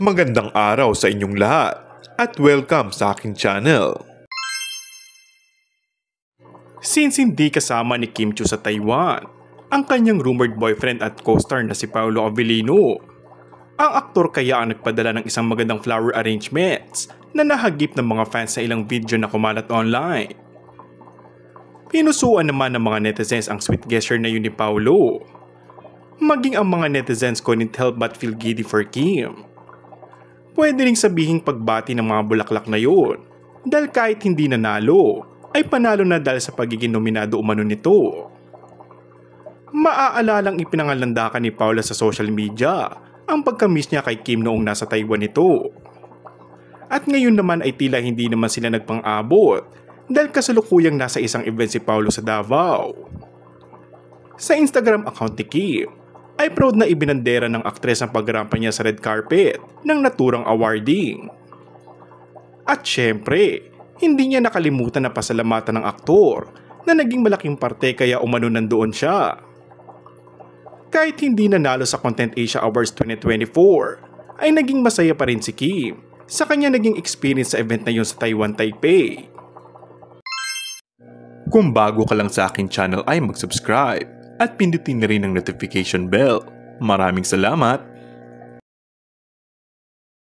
Magandang araw sa inyong lahat at welcome sa akin channel. Since hindi kasama ni Kim Chu sa Taiwan, ang kanyang rumored boyfriend at co-star na si Paolo Avellino, ang aktor kaya ang nagpadala ng isang magandang flower arrangements na nahagip ng mga fans sa ilang video na kumalat online. Pinusuan naman ng mga netizens ang sweet gesture na yun ni Paolo maging ang mga netizens couldn't help but feel giddy for Kim. Pwede ring sabihing pagbati ng mga bulaklak na yun dahil kahit hindi nanalo ay panalo na dahil sa pagiging nominado umano nito. Maaalalang ipinangalandakan ni Paula sa social media ang pagkamiss niya kay Kim noong nasa Taiwan ito. At ngayon naman ay tila hindi naman sila nagpang-abot dahil kasalukuyang nasa isang event si Paolo sa Davao. Sa Instagram account ni Kim, ay proud na ibinandera ng aktres ang pagrampa niya sa red carpet ng naturang awarding. At syempre, hindi niya nakalimutan na pasalamatan ng aktor na naging malaking parte kaya umano nandoon siya. Kahit hindi nanalo sa Content Asia Awards 2024, ay naging masaya pa rin si Kim sa kanya naging experience sa event na yun sa Taiwan, Taipei. Kung bago ka lang sa akin channel ay mag-subscribe at pindutin na rin ang notification bell. Maraming salamat!